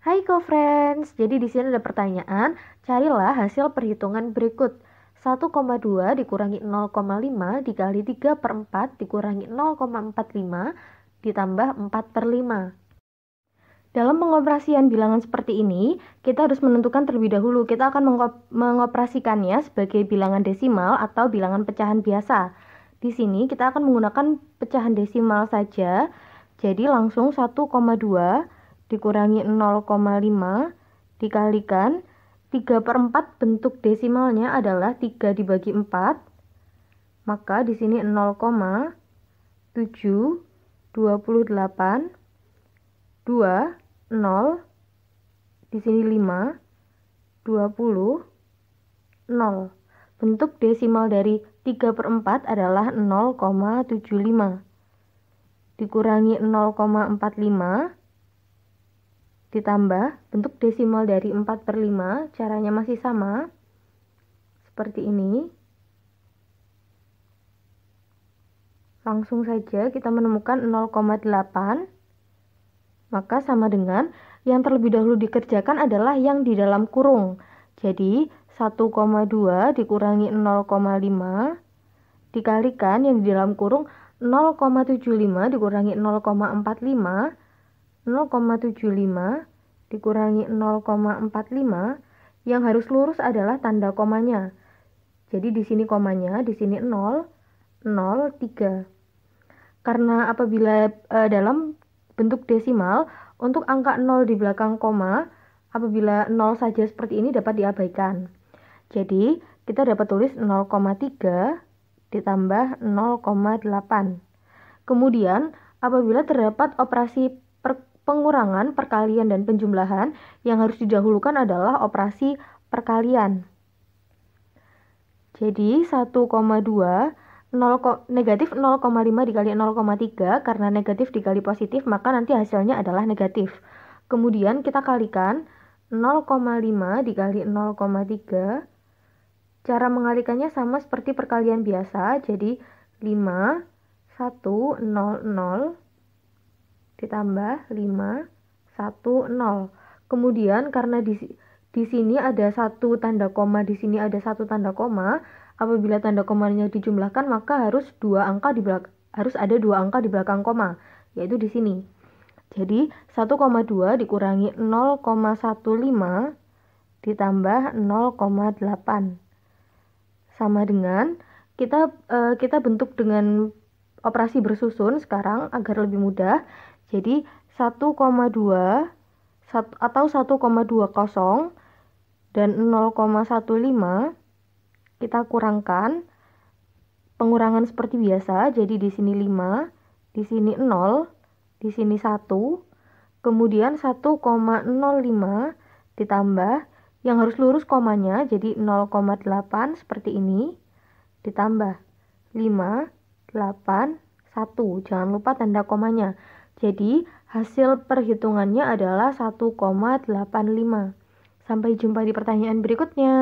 Hai co-friends, jadi di sini ada pertanyaan, carilah hasil perhitungan berikut. 1,2 dikurangi 0,5 dikali 3 per 4 dikurangi 0,45 ditambah 4 per 5. Dalam pengoperasian bilangan seperti ini, kita harus menentukan terlebih dahulu kita akan mengoperasikannya sebagai bilangan desimal atau bilangan pecahan biasa. Di sini kita akan menggunakan pecahan desimal saja, jadi langsung 1,2 dikurangi 0,5 dikalikan 3 per 4 bentuk desimalnya adalah 3 dibagi 4 maka di sini 0, 28 2 0 di sini 5 20 0 bentuk desimal dari 3 per 4 adalah 0,75 dikurangi 0,45 ditambah bentuk desimal dari 4 per 5 caranya masih sama seperti ini langsung saja kita menemukan 0,8 maka sama dengan yang terlebih dahulu dikerjakan adalah yang di dalam kurung jadi 1,2 dikurangi 0,5 dikalikan yang di dalam kurung 0,75 dikurangi 0,45 0,75 dikurangi 0,45 yang harus lurus adalah tanda komanya. Jadi di sini komanya, di sini 0, 0, 3. Karena apabila e, dalam bentuk desimal, untuk angka 0 di belakang koma, apabila 0 saja seperti ini dapat diabaikan. Jadi, kita dapat tulis 0,3 ditambah 0,8. Kemudian, apabila terdapat operasi per pengurangan, perkalian, dan penjumlahan, yang harus didahulukan adalah operasi perkalian. Jadi 1,2 negatif 0,5 dikali 0,3 karena negatif dikali positif maka nanti hasilnya adalah negatif. Kemudian kita kalikan 0,5 dikali 0,3. Cara mengalikannya sama seperti perkalian biasa, jadi 5 1 0 0 ditambah 5 1 0. Kemudian karena di di sini ada satu tanda koma, di sini ada satu tanda koma, apabila tanda komanya dijumlahkan maka harus dua angka di belakang, harus ada dua angka di belakang koma, yaitu di sini. Jadi 1,2 dikurangi 0,15 ditambah 0,8 sama dengan kita eh, kita bentuk dengan operasi bersusun sekarang agar lebih mudah. Jadi 1,2 atau 1,20 dan 0,15 kita kurangkan pengurangan seperti biasa. Jadi di sini 5, di sini 0, di sini 1, kemudian 1,05 ditambah yang harus lurus komanya jadi 0,8 seperti ini ditambah 5 8, 1. Jangan lupa tanda komanya. Jadi, hasil perhitungannya adalah 1,85. Sampai jumpa di pertanyaan berikutnya.